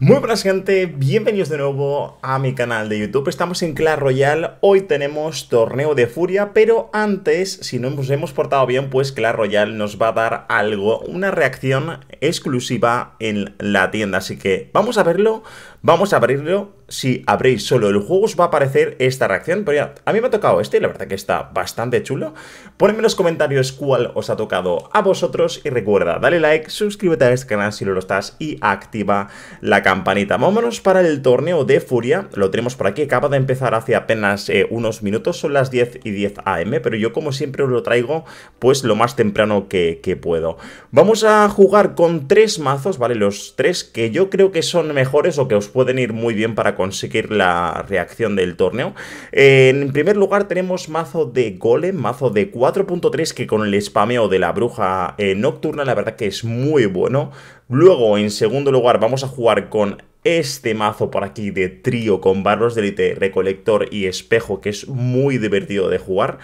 Muy buenas gente, bienvenidos de nuevo a mi canal de YouTube, estamos en Clash Royale, hoy tenemos torneo de furia, pero antes, si no nos hemos portado bien, pues Clash Royale nos va a dar algo, una reacción exclusiva en la tienda, así que vamos a verlo, vamos a abrirlo, si abréis solo el juego os va a aparecer esta reacción, pero ya, a mí me ha tocado este y la verdad que está bastante chulo, ponedme en los comentarios cuál os ha tocado a vosotros y recuerda, dale like, suscríbete a este canal si no lo estás y activa la campanita. Vámonos para el torneo de Furia, lo tenemos por aquí, acaba de empezar hace apenas eh, unos minutos, son las 10 y 10 am, pero yo como siempre os lo traigo pues lo más temprano que, puedo. Vamos a jugar con tres mazos, ¿vale? Los tres que yo creo que son mejores o que os pueden ir muy bien para conseguir la reacción del torneo. Eh, en primer lugar tenemos mazo de golem, mazo de 4.3 que con el spameo de la bruja eh, nocturna la verdad que es muy bueno. Luego, en segundo lugar, vamos a jugar con este mazo por aquí de trío con barros de élite, recolector y espejo, que es muy divertido de jugar.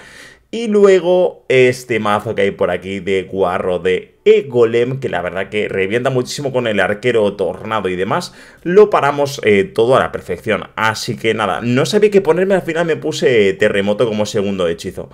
Y luego este mazo que hay por aquí de guarro de Egolem, que la verdad que revienta muchísimo con el arquero tornado y demás. Lo paramos eh, todo a la perfección. Así que nada, no sabía qué ponerme, al final me puse terremoto como segundo hechizo.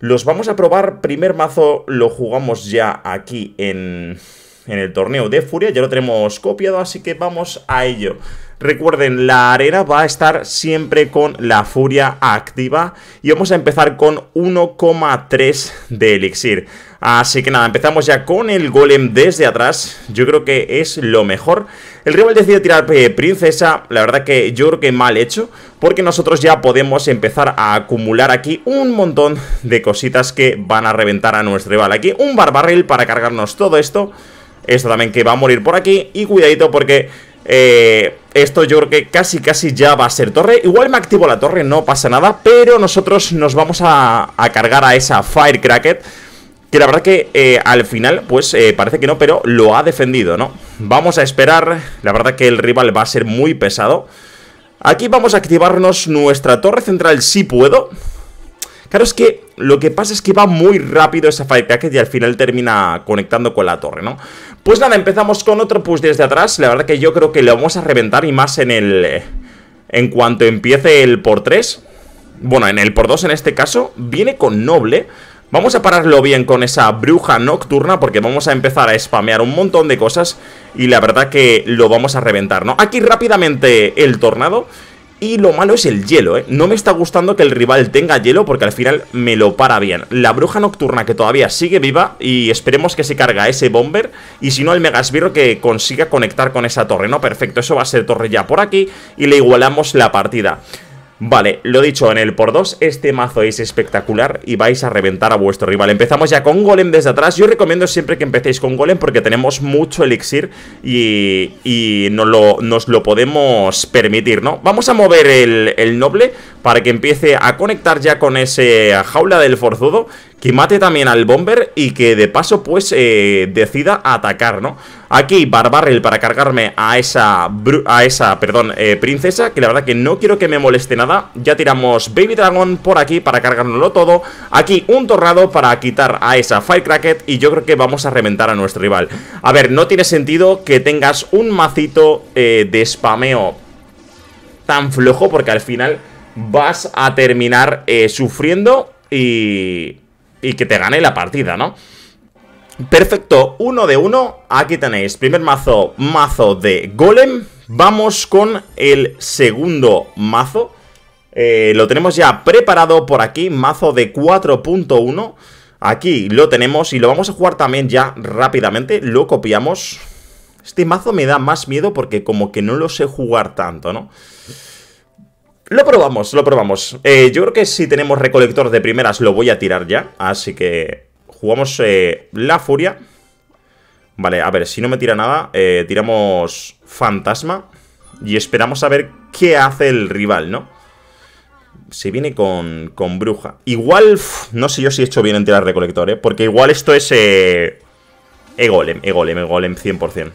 Los vamos a probar, primer mazo lo jugamos ya aquí en en el torneo de Furia. Ya lo tenemos copiado, así que vamos a ello. Recuerden, la arena va a estar siempre con la furia activa y vamos a empezar con 1,3 de elixir. Así que nada, empezamos ya con el golem desde atrás, yo creo que es lo mejor. El rival decide tirar eh, princesa, la verdad que yo creo que mal hecho, porque nosotros ya podemos empezar a acumular aquí un montón de cositas que van a reventar a nuestro rival. Aquí un barbarril para cargarnos todo esto... Esto también que va a morir por aquí Y cuidadito porque... Eh, esto yo creo que casi casi ya va a ser torre Igual me activo la torre, no pasa nada Pero nosotros nos vamos a, cargar a esa Firecracket que la verdad que eh, al final, pues eh, parece que no, pero lo ha defendido, ¿no? Vamos a esperar, la verdad que el rival va a ser muy pesado Aquí vamos a activarnos nuestra torre central si puedo Fijaros es que lo que pasa es que va muy rápido esa Firecracker y al final termina conectando con la torre, ¿no? Pues nada, empezamos con otro push desde atrás. La verdad que yo creo que lo vamos a reventar y más en el... En cuanto empiece el por 3. Bueno, en el por 2 en este caso. Viene con noble. Vamos a pararlo bien con esa bruja nocturna porque vamos a empezar a spamear un montón de cosas y la verdad que lo vamos a reventar, ¿no? Aquí rápidamente el tornado y lo malo es el hielo, ¿eh? No me está gustando que el rival tenga hielo porque al final me lo para bien. La bruja nocturna que todavía sigue viva y esperemos que se carga ese bomber y si no el megasbirro que consiga conectar con esa torre, ¿no? Perfecto, eso va a ser torre ya por aquí y le igualamos la partida. Vale, lo dicho, en el por 2 este mazo es espectacular y vais a reventar a vuestro rival. Empezamos ya con Golem desde atrás. Yo recomiendo siempre que empecéis con Golem porque tenemos mucho elixir y, y nos, lo, podemos permitir, ¿no? Vamos a mover el, el noble para que empiece a conectar ya con esa jaula del forzudo que mate también al bomber y que de paso pues eh, decida atacar, ¿no? Aquí Barbarrel para cargarme a esa, a esa perdón, eh, princesa Que la verdad que no quiero que me moleste nada Ya tiramos Baby Dragon por aquí para cargárnoslo todo Aquí un torrado para quitar a esa Firecracket Y yo creo que vamos a reventar a nuestro rival A ver, no tiene sentido que tengas un macito eh, de spameo tan flojo Porque al final vas a terminar sufriendo y y que te gane la partida, ¿no? Perfecto, uno de uno, aquí tenéis, primer mazo, mazo de golem, vamos con el segundo mazo, eh, lo tenemos ya preparado por aquí, mazo de 4.1, aquí lo tenemos y lo vamos a jugar también ya rápidamente, lo copiamos, este mazo me da más miedo porque como que no lo sé jugar tanto, ¿no? Lo probamos, lo probamos. Eh, yo creo que si tenemos recolector de primeras lo voy a tirar ya. Así que jugamos eh, la furia. Vale, a ver, si no me tira nada, eh, tiramos fantasma. Y esperamos a ver qué hace el rival, ¿no? Si viene con, con bruja. Igual, no sé yo si he hecho bien en tirar recolector, ¿eh? Porque igual esto es... e-golem, e-golem, e-golem 100%.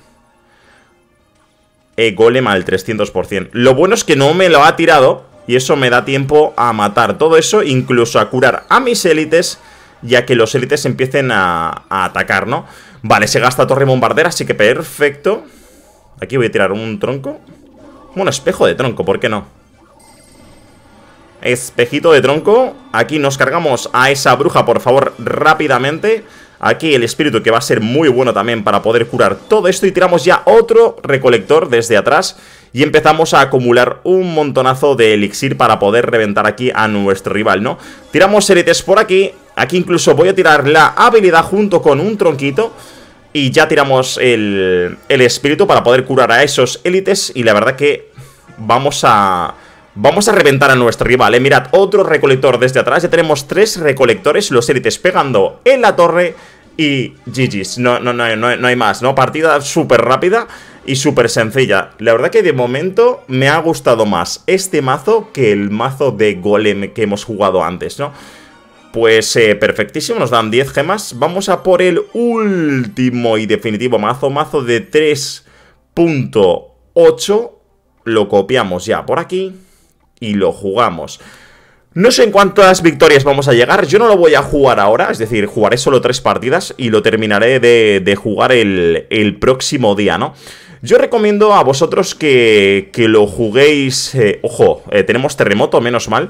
E-golem al 300%. Lo bueno es que no me lo ha tirado y eso me da tiempo a matar todo eso, incluso a curar a mis élites, ya que los élites empiecen a, atacar, ¿no? Vale, se gasta torre bombardera, así que perfecto. Aquí voy a tirar un tronco. Bueno, espejo de tronco, ¿por qué no? Espejito de tronco. Aquí nos cargamos a esa bruja, por favor, rápidamente. Aquí el espíritu que va a ser muy bueno también para poder curar todo esto y tiramos ya otro recolector desde atrás y empezamos a acumular un montonazo de elixir para poder reventar aquí a nuestro rival, ¿no? Tiramos élites por aquí, aquí incluso voy a tirar la habilidad junto con un tronquito y ya tiramos el, el espíritu para poder curar a esos élites y la verdad que vamos a Vamos a reventar a nuestro rival, eh Mirad, otro recolector desde atrás Ya tenemos tres recolectores, los élites pegando en la torre Y GG's, no, no, no, no, hay más, ¿no? Partida súper rápida y súper sencilla. La verdad que de momento me ha gustado más este mazo que el mazo de golem que hemos jugado antes, ¿no? Pues eh, perfectísimo, nos dan 10 gemas. Vamos a por el último y definitivo mazo, mazo de 3.8. Lo copiamos ya por aquí y lo jugamos. No sé en cuántas victorias vamos a llegar, yo no lo voy a jugar ahora, es decir, jugaré solo tres partidas y lo terminaré de, jugar el, próximo día, ¿no? Yo recomiendo a vosotros que, que lo juguéis... Eh, ojo, eh, tenemos terremoto, menos mal.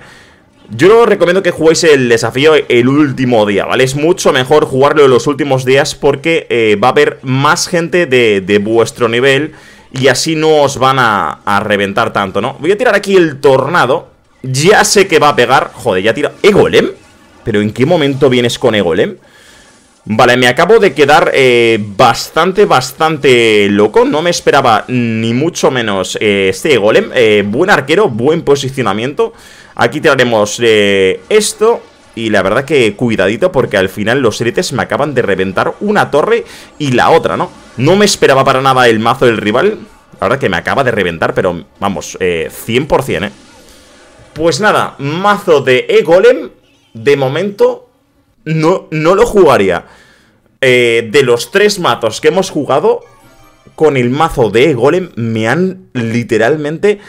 Yo recomiendo que juguéis el desafío el último día, ¿vale? Es mucho mejor jugarlo en los últimos días porque eh, va a haber más gente de, de vuestro nivel y así no os van a, reventar tanto, ¿no? Voy a tirar aquí el tornado. Ya sé que va a pegar. Joder, ya tira. ¿Egolem? ¿Pero en qué momento vienes con Egolem? Vale, me acabo de quedar eh, bastante, bastante loco. No me esperaba ni mucho menos eh, este Egolem eh, buen arquero, buen posicionamiento. Aquí tiraremos esto. Y la verdad que cuidadito porque al final los Eretes me acaban de reventar una torre y la otra, ¿no? No me esperaba para nada el mazo del rival. La verdad que me acaba de reventar, pero vamos, 100%, eh, ¿eh? Pues nada, mazo de E-Golem, de momento, no, no lo jugaría. Eh, de los tres mazos que hemos jugado, con el mazo de E-Golem me han literalmente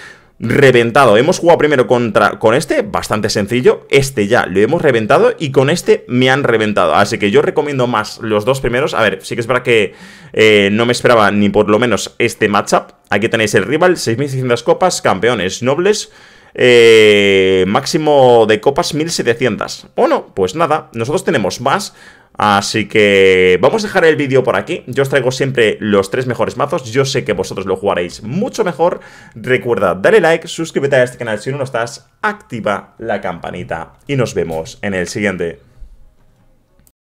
reventado. Hemos jugado primero contra con este, bastante sencillo. Este ya lo hemos reventado y con este me han reventado. Así que yo recomiendo más los dos primeros. A ver, sí que es para que eh, no me esperaba ni por lo menos este matchup. Aquí tenéis el rival, 6.600 copas, campeones nobles. Eh, máximo de copas 1700. no, pues nada, nosotros tenemos más, Así que vamos a dejar el vídeo por aquí. Yo os traigo siempre los tres mejores mazos. Yo sé que vosotros lo jugaréis mucho mejor. Recuerda, dale like, suscríbete a este canal si no lo estás, activa la campanita y nos vemos en el siguiente.